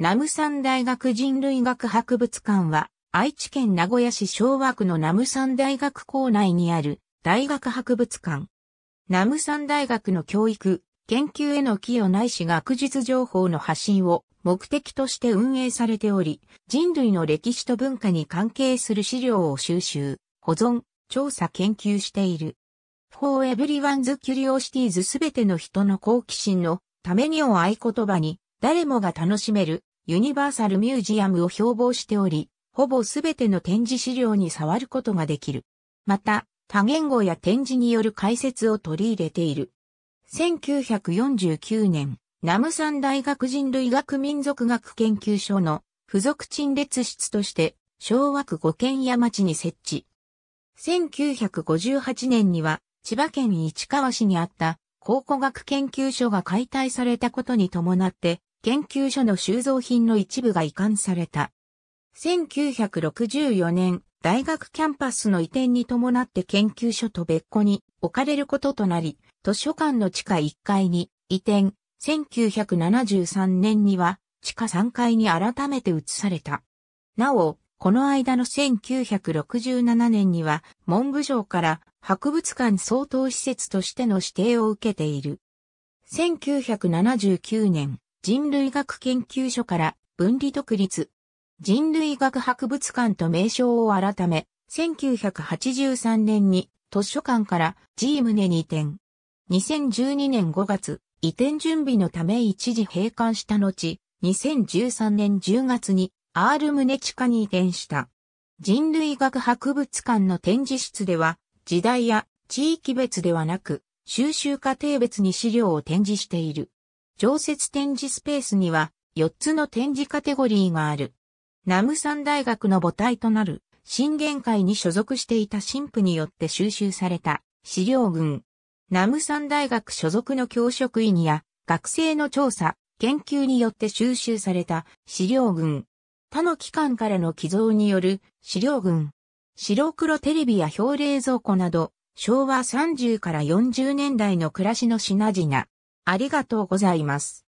ナムン大学人類学博物館は、愛知県名古屋市昭和区のナムン大学校内にある大学博物館。ナムン大学の教育、研究への寄与ないし学術情報の発信を目的として運営されており、人類の歴史と文化に関係する資料を収集、保存、調査研究している。For everyone's curiosities すべての人の好奇心のためにを合言葉に、誰もが楽しめるユニバーサルミュージアムを標榜しており、ほぼすべての展示資料に触ることができる。また、多言語や展示による解説を取り入れている。1949年、ナムサン大学人類学民族学研究所の付属陳列室として、昭和区五軒屋町に設置。1958年には、千葉県市川市にあった考古学研究所が解体されたことに伴って、研究所の収蔵品の一部が移管された。1964年、大学キャンパスの移転に伴って研究所と別個に置かれることとなり、図書館の地下1階に移転、1973年には地下3階に改めて移された。なお、この間の1967年には文部省から博物館相当施設としての指定を受けている。1979年、人類学研究所から分離独立。人類学博物館と名称を改め、1983年に図書館から G 棟に移転。2012年5月、移転準備のため一時閉館した後、2013年10月に R 棟地下に移転した。人類学博物館の展示室では、時代や地域別ではなく、収集過程別に資料を展示している。常設展示スペースには4つの展示カテゴリーがある。ナムサン大学の母体となる新玄会に所属していた神父によって収集された資料群。ナムサン大学所属の教職員や学生の調査、研究によって収集された資料群。他の機関からの寄贈による資料群。白黒テレビや表冷蔵庫など、昭和30から40年代の暮らしの品々。ありがとうございます。